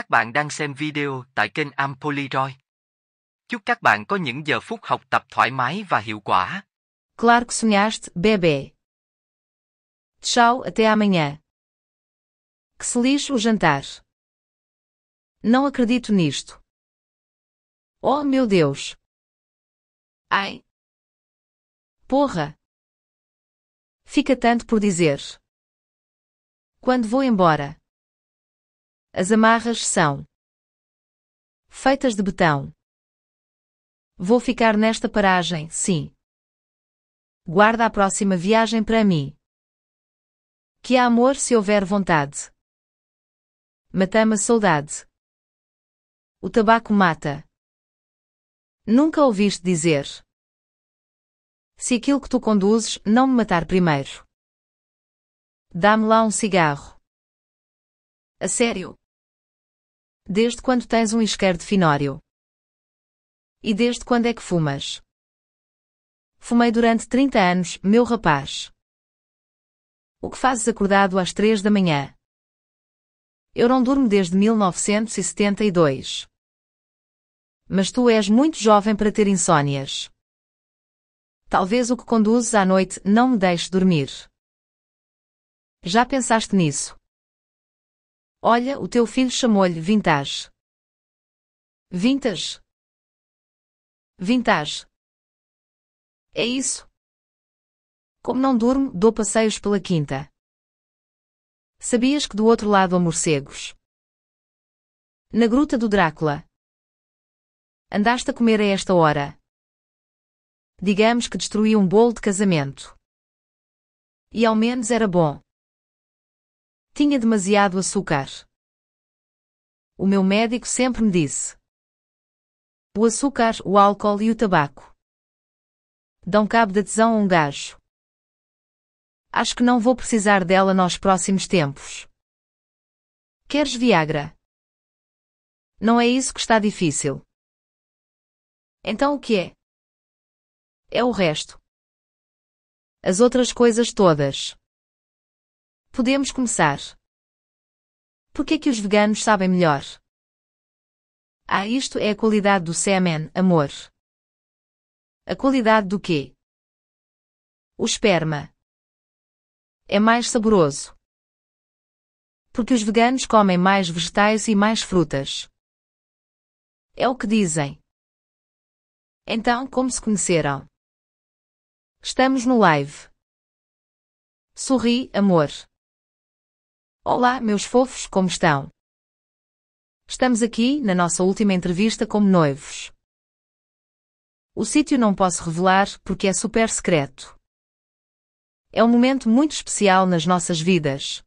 Các bạn đang xem video tại kênh Ampoliroy. Chúc các bạn có những giờ phút học tập thoải mái và hiệu quả. Claro que sonhaste, bebê. Tchau, até amanhã. Que se lixe o jantar. Não acredito nisto. Oh, meu Deus. Ai. Porra. Fica tanto por dizer. Quando vou embora? As amarras são feitas de betão. Vou ficar nesta paragem, sim. Guarda a próxima viagem para mim. Que há amor se houver vontade. Matama saudade. O tabaco mata. Nunca ouviste dizer. Se aquilo que tu conduzes não me matar primeiro. Dá-me lá um cigarro. A sério? Desde quando tens um isqueiro de finório? E desde quando é que fumas? Fumei durante 30 anos, meu rapaz. O que fazes acordado às 3 da manhã? Eu não durmo desde 1972. Mas tu és muito jovem para ter insônias. Talvez o que conduzes à noite não me deixe dormir. Já pensaste nisso? Olha, o teu filho chamou-lhe vintage. Vintage. Vintage. É isso. Como não durmo, dou passeios pela quinta. Sabias que do outro lado há morcegos? Na Gruta do Drácula. Andaste a comer a esta hora. Digamos que destruí um bolo de casamento. E ao menos era bom. Tinha demasiado açúcar. O meu médico sempre me disse: O açúcar, o álcool e o tabaco dão cabo da tesão a um gajo. Acho que não vou precisar dela nos próximos tempos. Queres Viagra? Não é isso que está difícil. Então o que é? É o resto. As outras coisas todas. Podemos começar. Por que é que os veganos sabem melhor? Ah, isto é a qualidade do semen, amor. A qualidade do quê? O esperma. É mais saboroso. Porque os veganos comem mais vegetais e mais frutas. É o que dizem. Então, como se conheceram? Estamos no live. Sorri, amor. Olá, meus fofos, como estão? Estamos aqui na nossa última entrevista como noivos. O sítio não posso revelar porque é super secreto. É um momento muito especial nas nossas vidas.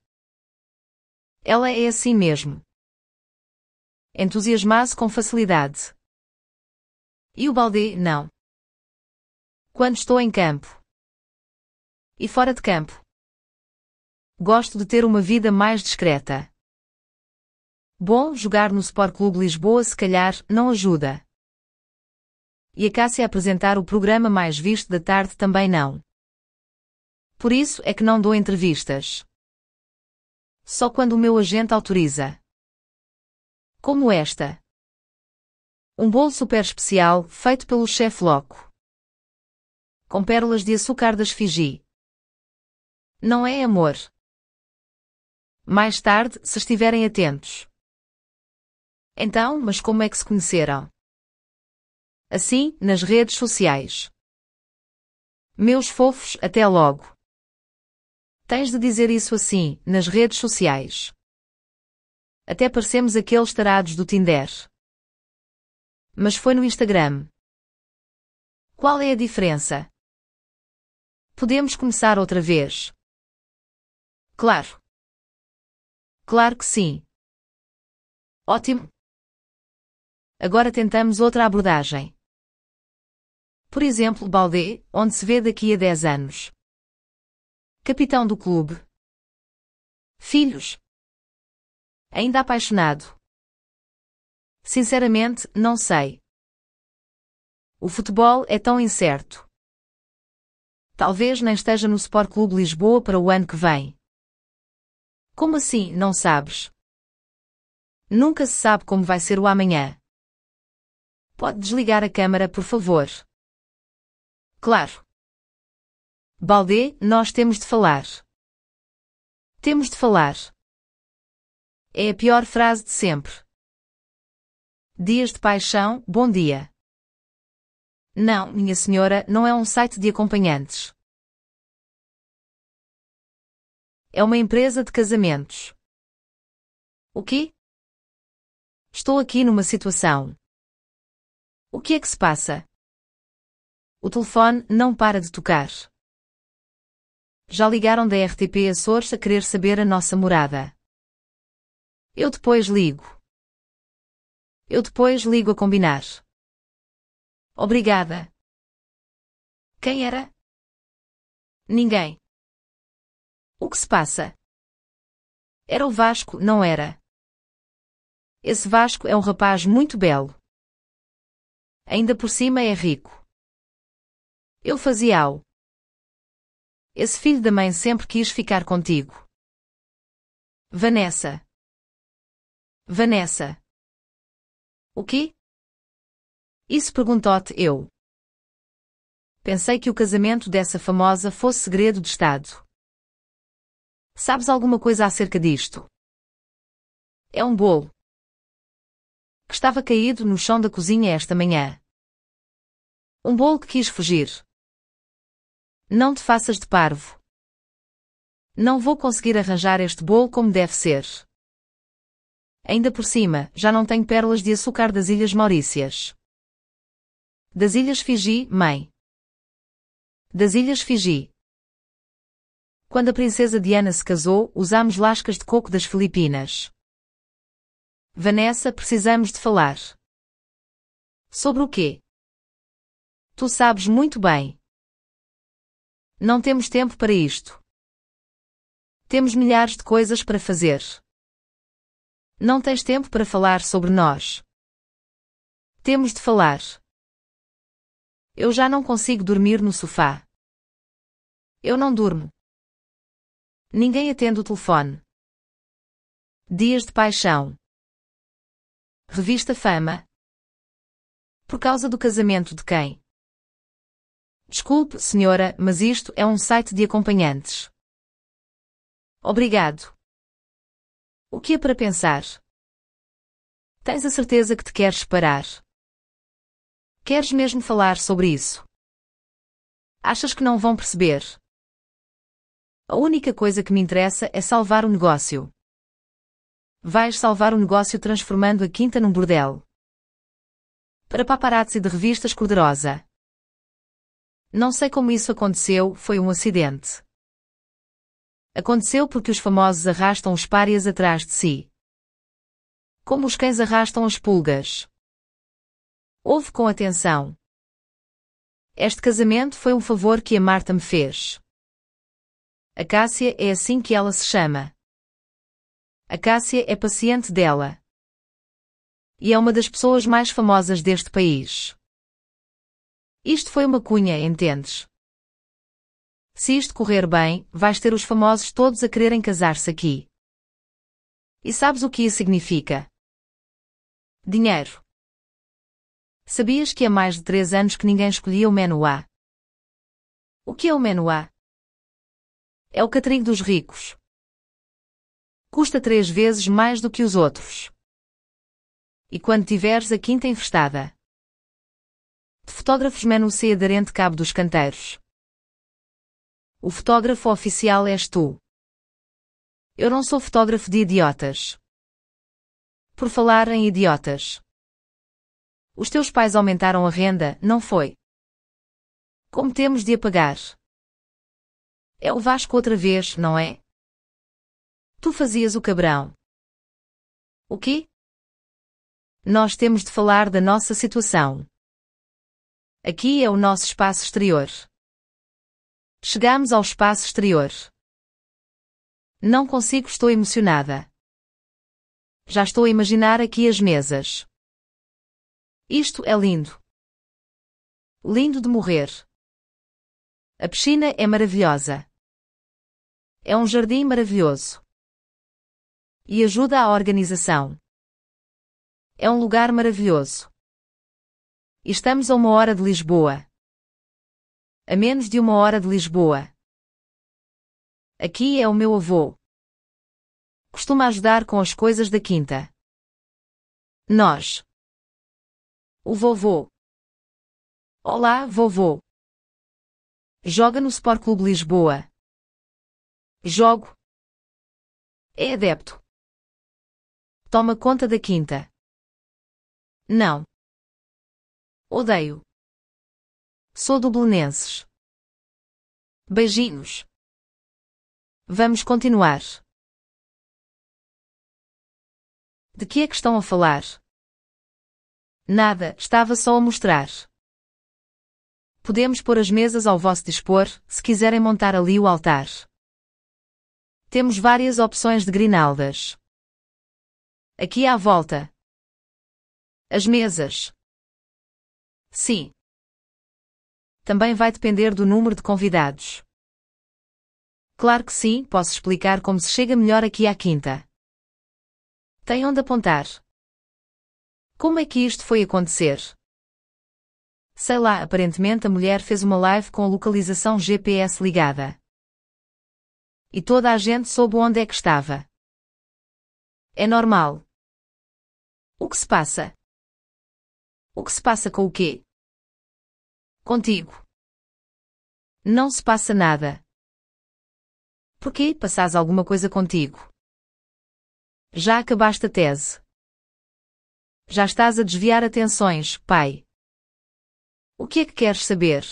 Ela é assim mesmo. Entusiasmar-se com facilidade. E o balde, não. Quando estou em campo. E fora de campo. Gosto de ter uma vida mais discreta. Bom, jogar no Sport Clube Lisboa se calhar não ajuda. E a Cássia apresentar o programa mais visto da tarde também não. Por isso é que não dou entrevistas. Só quando o meu agente autoriza. Como esta. Um bolo super especial feito pelo chefe Loco. Com pérolas de açúcar das Fiji. Não é amor. Mais tarde, se estiverem atentos. Então, mas como é que se conheceram? Assim, nas redes sociais. Meus fofos, até logo. Tens de dizer isso assim, nas redes sociais. Até parecemos aqueles tarados do Tinder. Mas foi no Instagram. Qual é a diferença? Podemos começar outra vez. Claro. Claro que sim. Ótimo. Agora tentamos outra abordagem. Por exemplo, Baldé, onde se vê daqui a 10 anos. Capitão do clube. Filhos. Ainda apaixonado. Sinceramente, não sei. O futebol é tão incerto. Talvez nem esteja no Sport Clube Lisboa para o ano que vem. Como assim, não sabes? Nunca se sabe como vai ser o amanhã. Pode desligar a câmara, por favor. Claro. Baldê, nós temos de falar. Temos de falar. É a pior frase de sempre. Dias de paixão, bom dia. Não, minha senhora, não é um site de acompanhantes. É uma empresa de casamentos. O quê? Estou aqui numa situação. O que é que se passa? O telefone não para de tocar. Já ligaram da RTP Açores a querer saber a nossa morada. Eu depois ligo. Eu depois ligo a combinar. Obrigada. Quem era? Ninguém. O que se passa? Era o Vasco, não era? Esse Vasco é um rapaz muito belo. Ainda por cima é rico. Eu fazia-o. Esse filho da mãe sempre quis ficar contigo. Vanessa. Vanessa. O quê? Isso perguntou-te eu. Pensei que o casamento dessa famosa fosse segredo de Estado. Sabes alguma coisa acerca disto? É um bolo. Que estava caído no chão da cozinha esta manhã. Um bolo que quis fugir. Não te faças de parvo. Não vou conseguir arranjar este bolo como deve ser. Ainda por cima, já não tenho pérolas de açúcar das Ilhas Maurícias. Das Ilhas Fiji, mãe. Das Ilhas Fiji, quando a princesa Diana se casou, usámos lascas de coco das Filipinas. Vanessa, precisamos de falar. Sobre o quê? Tu sabes muito bem. Não temos tempo para isto. Temos milhares de coisas para fazer. Não tens tempo para falar sobre nós. Temos de falar. Eu já não consigo dormir no sofá. Eu não durmo. Ninguém atende o telefone. Dias de Paixão. Revista Fama. Por causa do casamento de quem? Desculpe, senhora, mas isto é um site de acompanhantes. Obrigado. O que é para pensar? Tens a certeza que te queres parar? Queres mesmo falar sobre isso? Achas que não vão perceber? A única coisa que me interessa é salvar o negócio. Vais salvar o negócio transformando a quinta num bordel. Para paparazzi de revistas Corderosa. Não sei como isso aconteceu, foi um acidente. Aconteceu porque os famosos arrastam os párias atrás de si. Como os cães arrastam as pulgas. Ouve com atenção. Este casamento foi um favor que a Marta me fez. Cássia é assim que ela se chama. Cássia é paciente dela. E é uma das pessoas mais famosas deste país. Isto foi uma cunha, entendes? Se isto correr bem, vais ter os famosos todos a quererem casar-se aqui. E sabes o que isso significa? Dinheiro. Sabias que há mais de três anos que ninguém escolhia o menu A? O que é o menu A? É o catering dos ricos. Custa três vezes mais do que os outros. E quando tiveres a quinta infestada? De fotógrafos Menu C aderente Cabo dos Canteiros. O fotógrafo oficial és tu. Eu não sou fotógrafo de idiotas. Por falar em idiotas. Os teus pais aumentaram a renda, não foi? Como temos de apagar? pagar? É o Vasco outra vez, não é? Tu fazias o cabrão. O quê? Nós temos de falar da nossa situação. Aqui é o nosso espaço exterior. Chegamos ao espaço exterior. Não consigo, estou emocionada. Já estou a imaginar aqui as mesas. Isto é lindo. Lindo de morrer. A piscina é maravilhosa. É um jardim maravilhoso. E ajuda à organização. É um lugar maravilhoso. Estamos a uma hora de Lisboa. A menos de uma hora de Lisboa. Aqui é o meu avô. Costuma ajudar com as coisas da quinta. Nós. O vovô. Olá, vovô. Joga no Sport Clube Lisboa. Jogo. É adepto. Toma conta da quinta. Não. Odeio. Sou dublinenses. Beijinhos. Vamos continuar. De que é que estão a falar? Nada, estava só a mostrar. Podemos pôr as mesas ao vosso dispor, se quiserem montar ali o altar. Temos várias opções de grinaldas. Aqui à volta. As mesas. Sim. Também vai depender do número de convidados. Claro que sim, posso explicar como se chega melhor aqui à quinta. Tem onde apontar. Como é que isto foi acontecer? Sei lá, aparentemente a mulher fez uma live com a localização GPS ligada e toda a gente soube onde é que estava. É normal. O que se passa? O que se passa com o quê? Contigo. Não se passa nada. Por que passas alguma coisa contigo? Já acabaste a tese. Já estás a desviar atenções, pai. O que é que queres saber?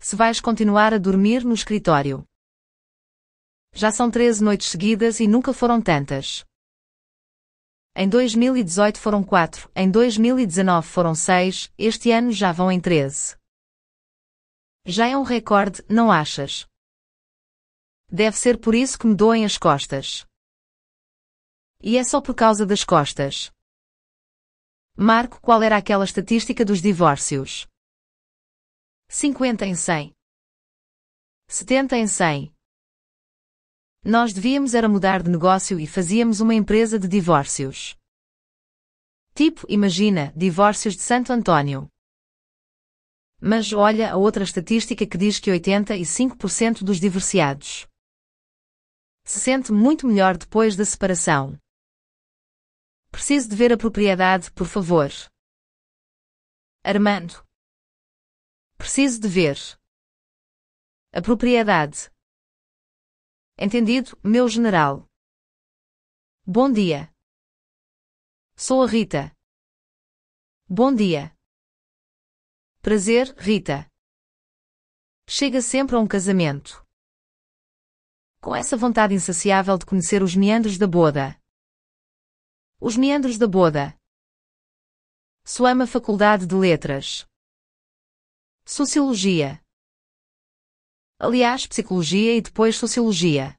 Se vais continuar a dormir no escritório. Já são 13 noites seguidas e nunca foram tantas. Em 2018 foram 4, em 2019 foram 6, este ano já vão em 13. Já é um recorde, não achas? Deve ser por isso que me doem as costas. E é só por causa das costas. Marco, qual era aquela estatística dos divórcios? 50 em 100. 70 em 100. Nós devíamos era mudar de negócio e fazíamos uma empresa de divórcios. Tipo, imagina, divórcios de Santo Antônio. Mas olha a outra estatística que diz que 85% dos divorciados se sente muito melhor depois da separação. Preciso de ver a propriedade, por favor. Armando. Preciso de ver. A propriedade. Entendido, meu general? Bom dia. Sou a Rita. Bom dia. Prazer, Rita. Chega sempre a um casamento. Com essa vontade insaciável de conhecer os meandros da boda. Os meandros da boda. Suama Faculdade de Letras. Sociologia aliás psicologia e depois sociologia.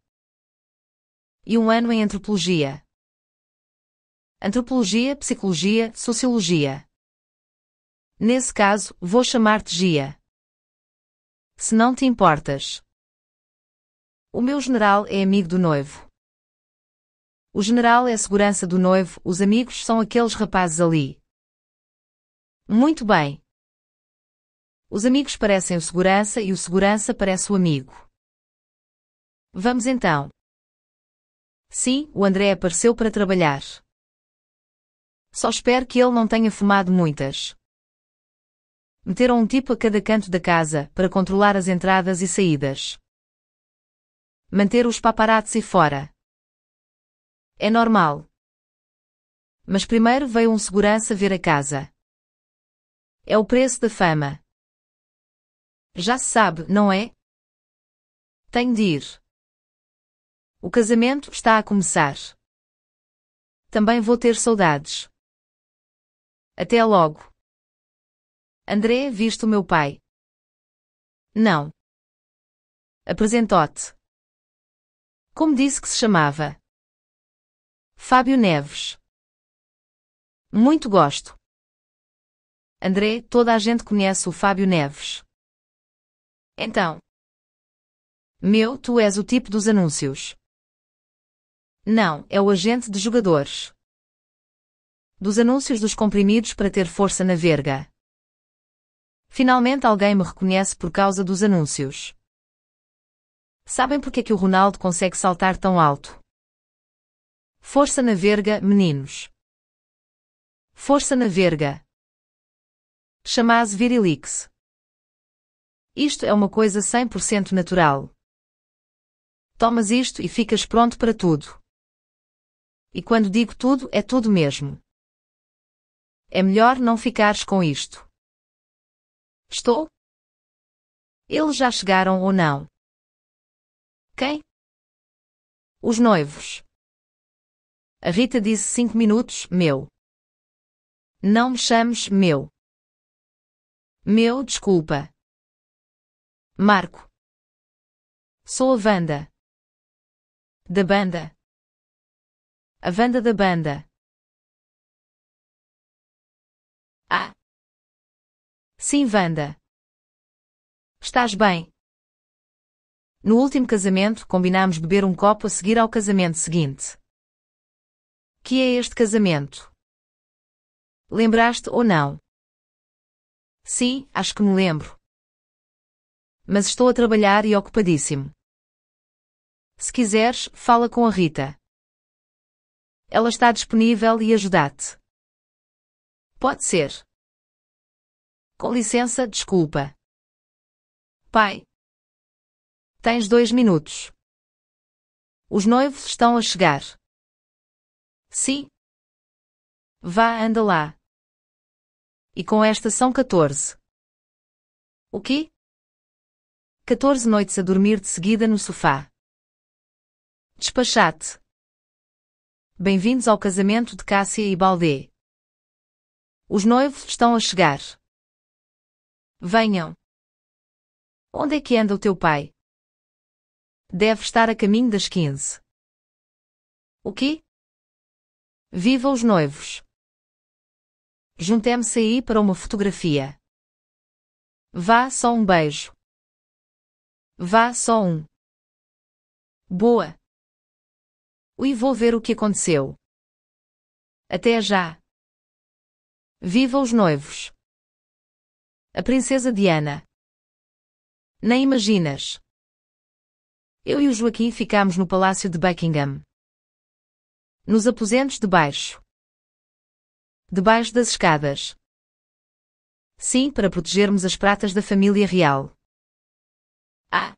E um ano em antropologia. Antropologia, psicologia, sociologia. Nesse caso, vou chamar-te Gia. Se não te importas. O meu general é amigo do noivo. O general é a segurança do noivo, os amigos são aqueles rapazes ali. Muito bem, os amigos parecem o segurança e o segurança parece o amigo. Vamos então. Sim, o André apareceu para trabalhar. Só espero que ele não tenha fumado muitas. Meteram um tipo a cada canto da casa para controlar as entradas e saídas. Manter os paparazzi fora. É normal. Mas primeiro veio um segurança ver a casa. É o preço da fama. Já sabe, não é? Tem de ir. O casamento está a começar. Também vou ter saudades. Até logo. André, visto meu pai? Não. Apresentou-te. Como disse que se chamava? Fábio Neves. Muito gosto. André, toda a gente conhece o Fábio Neves. Então. Meu, tu és o tipo dos anúncios. Não, é o agente de jogadores. Dos anúncios dos comprimidos para ter força na verga. Finalmente alguém me reconhece por causa dos anúncios. Sabem porque é que o Ronaldo consegue saltar tão alto? Força na verga, meninos. Força na verga. Chamaz Virilix. Isto é uma coisa 100% natural. Tomas isto e ficas pronto para tudo. E quando digo tudo, é tudo mesmo. É melhor não ficares com isto. Estou? Eles já chegaram ou não? Quem? Os noivos. A Rita disse cinco minutos, meu. Não me chames meu. Meu, desculpa. Marco. Sou a Vanda. Da banda. A Vanda da banda. Ah. Sim, Vanda. Estás bem? No último casamento, combinámos beber um copo a seguir ao casamento seguinte. Que é este casamento? Lembraste ou não? Sim, acho que me lembro mas estou a trabalhar e ocupadíssimo. Se quiseres, fala com a Rita. Ela está disponível e ajudar-te. Pode ser. Com licença, desculpa. Pai. Tens dois minutos. Os noivos estão a chegar. Sim. Vá, anda lá. E com esta são 14. O quê? 14 noites a dormir de seguida no sofá. Despachate. Bem-vindos ao casamento de Cássia e Baldé. Os noivos estão a chegar. Venham. Onde é que anda o teu pai? Deve estar a caminho das 15. O quê? Viva os noivos. juntem se aí para uma fotografia. Vá só um beijo. Vá só um. Boa. E vou ver o que aconteceu. Até já. Viva os noivos. A princesa Diana. Nem imaginas. Eu e o Joaquim ficámos no palácio de Buckingham. Nos aposentos de baixo. Debaixo das escadas. Sim, para protegermos as pratas da família real. Ah.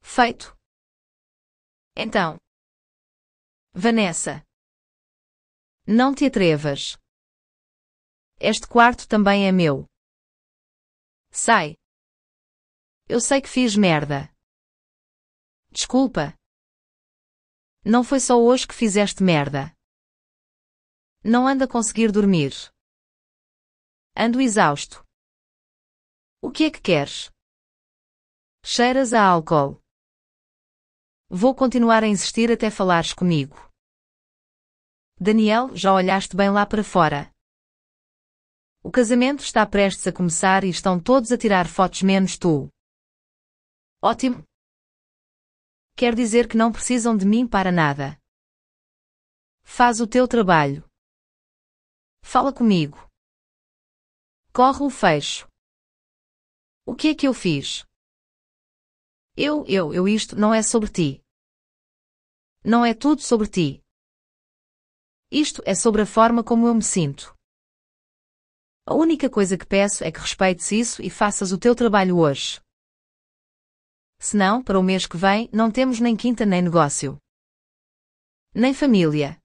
Feito. Então. Vanessa. Não te atrevas. Este quarto também é meu. Sai. Eu sei que fiz merda. Desculpa. Não foi só hoje que fizeste merda. Não anda a conseguir dormir. Ando exausto. O que é que queres? Cheiras a álcool. Vou continuar a insistir até falares comigo. Daniel, já olhaste bem lá para fora. O casamento está prestes a começar e estão todos a tirar fotos menos tu. Ótimo. Quer dizer que não precisam de mim para nada. Faz o teu trabalho. Fala comigo. Corre o fecho. O que é que eu fiz? Eu, eu, eu, isto não é sobre ti. Não é tudo sobre ti. Isto é sobre a forma como eu me sinto. A única coisa que peço é que respeites isso e faças o teu trabalho hoje. Senão, para o mês que vem, não temos nem quinta nem negócio. Nem família.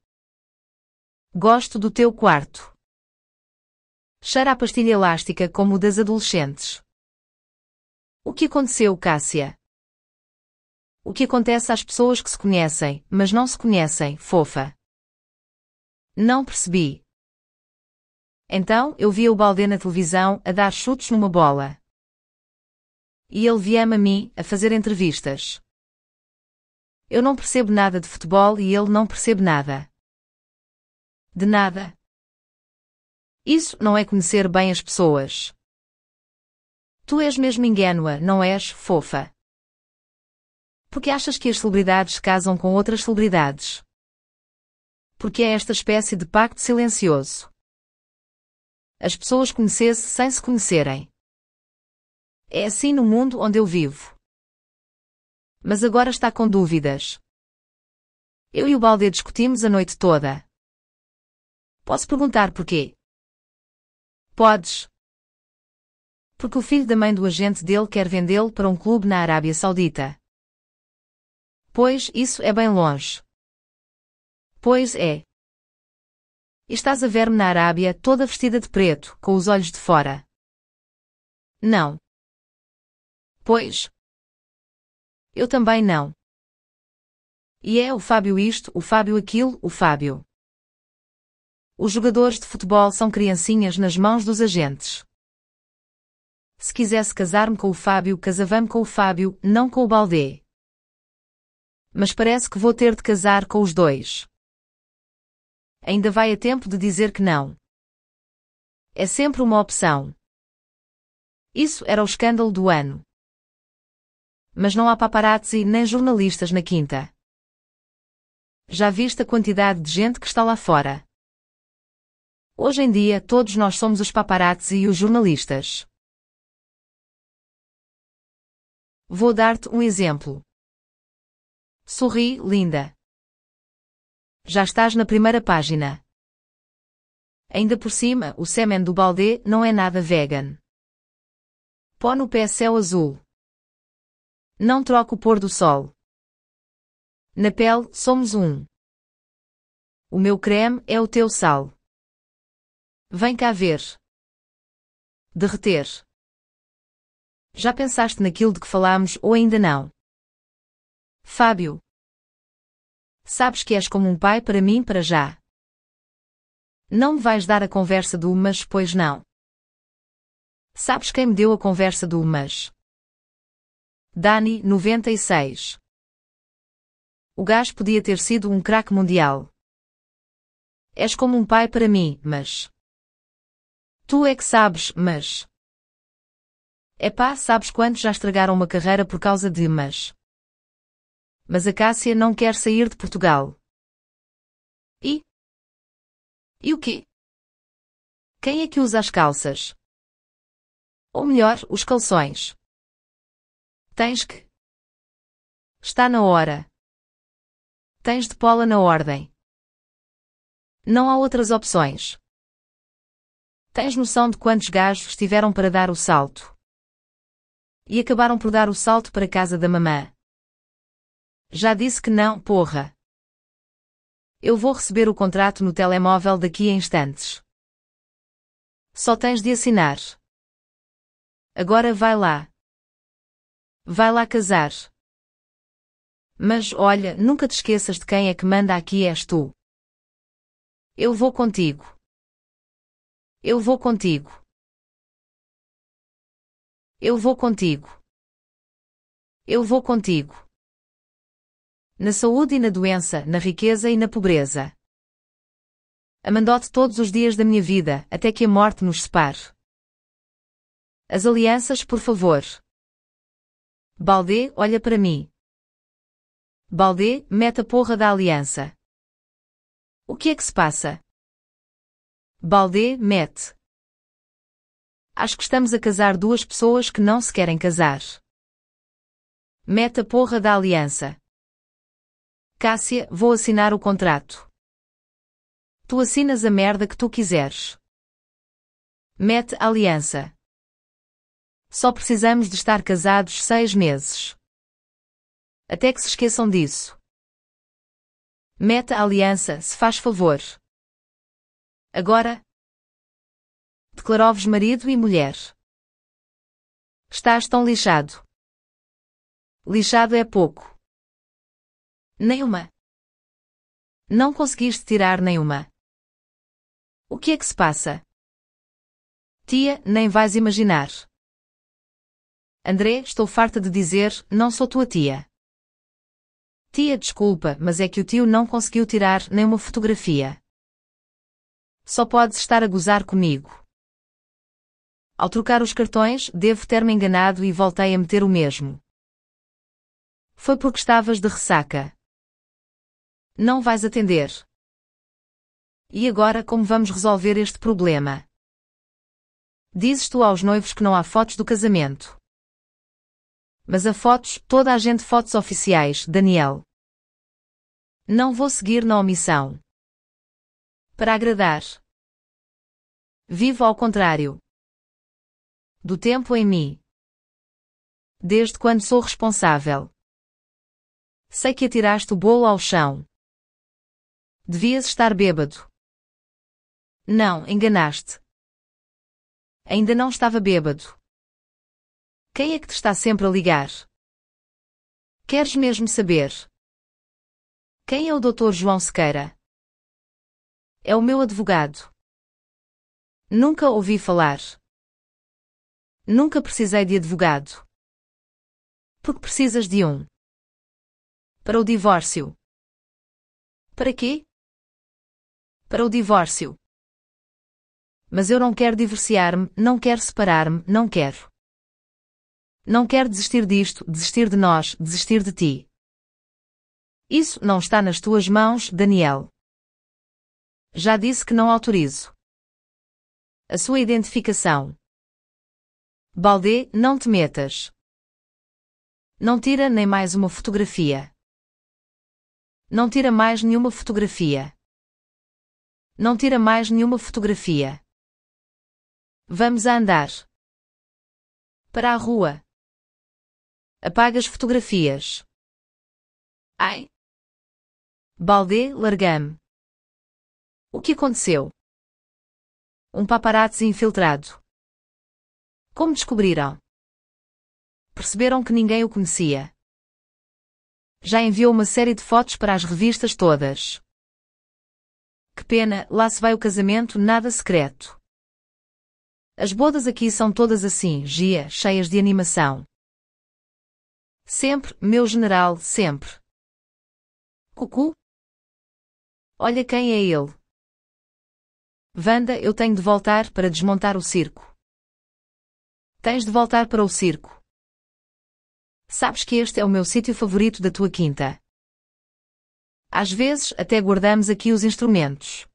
Gosto do teu quarto. Cheira a pastilha elástica como o das adolescentes. O que aconteceu, Cássia? O que acontece às pessoas que se conhecem, mas não se conhecem, fofa? Não percebi. Então eu via o Balde na televisão a dar chutes numa bola. E ele via-me a mim a fazer entrevistas. Eu não percebo nada de futebol e ele não percebe nada. De nada. Isso não é conhecer bem as pessoas. Tu és mesmo ingênua, não és, fofa? Porque achas que as celebridades casam com outras celebridades? Porque é esta espécie de pacto silencioso. As pessoas conhecessem sem se conhecerem. É assim no mundo onde eu vivo. Mas agora está com dúvidas. Eu e o Balde discutimos a noite toda. Posso perguntar porquê? Podes. Porque o filho da mãe do agente dele quer vendê-lo para um clube na Arábia Saudita. Pois isso é bem longe. Pois é. Estás a ver-me na Arábia toda vestida de preto, com os olhos de fora. Não. Pois. Eu também não. E é o Fábio isto, o Fábio aquilo, o Fábio. Os jogadores de futebol são criancinhas nas mãos dos agentes. Se quisesse casar-me com o Fábio, casava-me com o Fábio, não com o Baldé mas parece que vou ter de casar com os dois. Ainda vai a tempo de dizer que não. É sempre uma opção. Isso era o escândalo do ano. Mas não há paparazzi nem jornalistas na quinta. Já viste a quantidade de gente que está lá fora? Hoje em dia, todos nós somos os paparazzi e os jornalistas. Vou dar-te um exemplo. Sorri, linda. Já estás na primeira página. Ainda por cima, o sêmen do balde não é nada vegan. Pó no pé céu azul. Não troco o pôr do sol. Na pele, somos um. O meu creme é o teu sal. Vem cá ver. Derreter. Já pensaste naquilo de que falámos ou ainda não? Fábio. Sabes que és como um pai para mim para já. Não me vais dar a conversa do mas, pois não. Sabes quem me deu a conversa do mas? Dani, 96. O gajo podia ter sido um craque mundial. És como um pai para mim, mas. Tu é que sabes, mas. Epá, sabes quantos já estragaram uma carreira por causa de mas mas a Cássia não quer sair de Portugal. E? E o quê? Quem é que usa as calças? Ou melhor, os calções. Tens que. Está na hora. Tens de pola na ordem. Não há outras opções. Tens noção de quantos gajos tiveram para dar o salto? E acabaram por dar o salto para a casa da mamã. Já disse que não, porra. Eu vou receber o contrato no telemóvel daqui a instantes. Só tens de assinar. Agora vai lá. Vai lá casar. Mas olha, nunca te esqueças de quem é que manda aqui és tu. Eu vou contigo. Eu vou contigo. Eu vou contigo. Eu vou contigo na saúde e na doença, na riqueza e na pobreza. Amandote todos os dias da minha vida, até que a morte nos separe. As alianças, por favor. Balde, olha para mim. Balde, mete a porra da aliança. O que é que se passa? Balde, mete. Acho que estamos a casar duas pessoas que não se querem casar. Mete a porra da aliança. Cássia, vou assinar o contrato. Tu assinas a merda que tu quiseres. Mete aliança. Só precisamos de estar casados seis meses. Até que se esqueçam disso. Mete aliança, se faz favor. Agora. Declarou-vos marido e mulher. Estás tão lixado. Lixado é pouco. Nenhuma. Não conseguiste tirar nenhuma. O que é que se passa? Tia, nem vais imaginar. André, estou farta de dizer, não sou tua tia. Tia, desculpa, mas é que o tio não conseguiu tirar nenhuma fotografia. Só podes estar a gozar comigo. Ao trocar os cartões, devo ter-me enganado e voltei a meter o mesmo. Foi porque estavas de ressaca. Não vais atender. E agora como vamos resolver este problema? Dizes tu aos noivos que não há fotos do casamento. Mas há fotos, toda a gente fotos oficiais, Daniel. Não vou seguir na omissão. Para agradar. Vivo ao contrário. Do tempo em mim. Desde quando sou responsável. Sei que atiraste o bolo ao chão. Devias estar bêbado. Não, enganaste. Ainda não estava bêbado. Quem é que te está sempre a ligar? Queres mesmo saber? Quem é o Dr. João Sequeira? É o meu advogado. Nunca ouvi falar. Nunca precisei de advogado. Porque precisas de um. Para o divórcio. Para quê? para o divórcio. Mas eu não quero divorciar-me, não quero separar-me, não quero. Não quero desistir disto, desistir de nós, desistir de ti. Isso não está nas tuas mãos, Daniel. Já disse que não autorizo. A sua identificação. Baldê, não te metas. Não tira nem mais uma fotografia. Não tira mais nenhuma fotografia. Não tira mais nenhuma fotografia. Vamos a andar. Para a rua. Apaga as fotografias. Ai. Baldé, largame. O que aconteceu? Um paparazzi infiltrado. Como descobriram? Perceberam que ninguém o conhecia. Já enviou uma série de fotos para as revistas todas. Que pena, lá se vai o casamento, nada secreto. As bodas aqui são todas assim, Gia, cheias de animação. Sempre, meu general, sempre. Cucu? Olha quem é ele. Vanda, eu tenho de voltar para desmontar o circo. Tens de voltar para o circo. Sabes que este é o meu sítio favorito da tua quinta. Às vezes até guardamos aqui os instrumentos.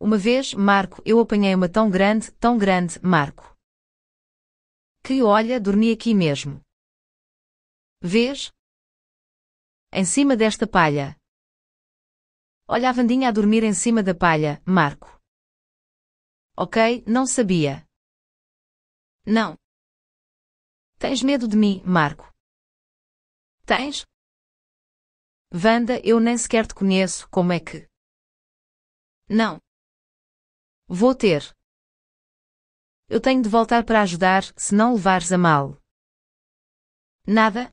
Uma vez, Marco, eu apanhei uma tão grande, tão grande, Marco. Que olha, dormi aqui mesmo. Vês? Em cima desta palha. Olha a Vandinha a dormir em cima da palha, Marco. Ok, não sabia. Não. Tens medo de mim, Marco? Tens? Vanda, eu nem sequer te conheço, como é que? Não. Vou ter. Eu tenho de voltar para ajudar, se não levares a mal. Nada?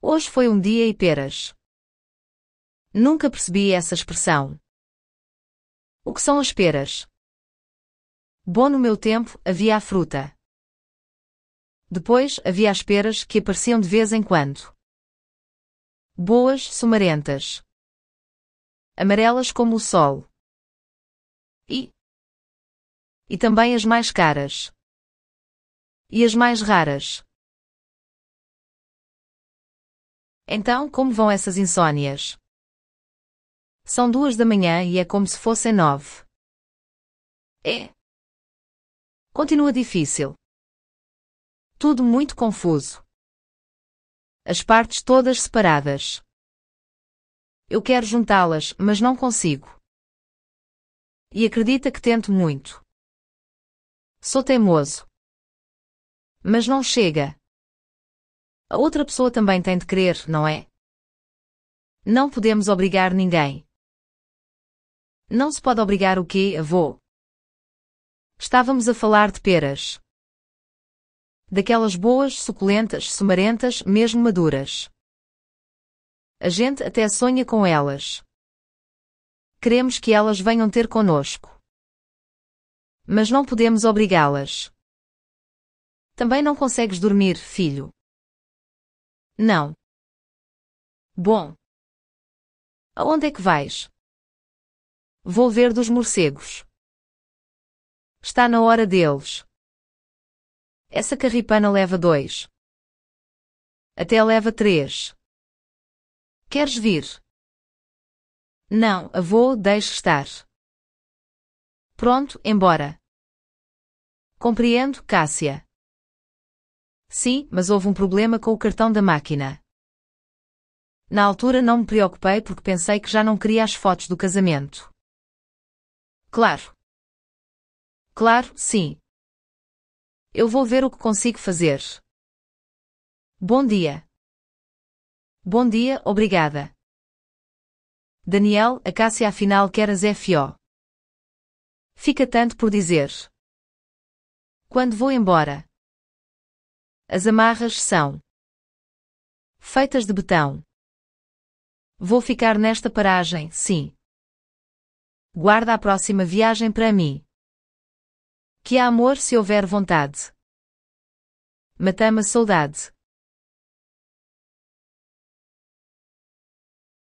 Hoje foi um dia e peras. Nunca percebi essa expressão. O que são as peras? Bom, no meu tempo havia a fruta. Depois havia as peras que apareciam de vez em quando boas, sumarentas, amarelas como o sol. E e também as mais caras. E as mais raras. Então, como vão essas insônias? São duas da manhã e é como se fossem nove. É. Continua difícil. Tudo muito confuso as partes todas separadas. Eu quero juntá-las, mas não consigo. E acredita que tento muito. Sou teimoso. Mas não chega. A outra pessoa também tem de crer, não é? Não podemos obrigar ninguém. Não se pode obrigar o quê, avô? Estávamos a falar de peras. Daquelas boas, suculentas, sumarentas, mesmo maduras. A gente até sonha com elas. Queremos que elas venham ter conosco. Mas não podemos obrigá-las. Também não consegues dormir, filho. Não. Bom. Aonde é que vais? Vou ver dos morcegos. Está na hora deles. Essa carripana leva dois. Até leva três. Queres vir? Não, avô, deixe estar. Pronto, embora. Compreendo, Cássia. Sim, mas houve um problema com o cartão da máquina. Na altura não me preocupei porque pensei que já não queria as fotos do casamento. Claro. Claro, sim. Eu vou ver o que consigo fazer. Bom dia. Bom dia, obrigada. Daniel, a Cássia afinal quer as FO. Fica tanto por dizer. Quando vou embora. As amarras são feitas de betão. Vou ficar nesta paragem, sim. Guarda a próxima viagem para mim que há amor se houver vontade. Matama saudade.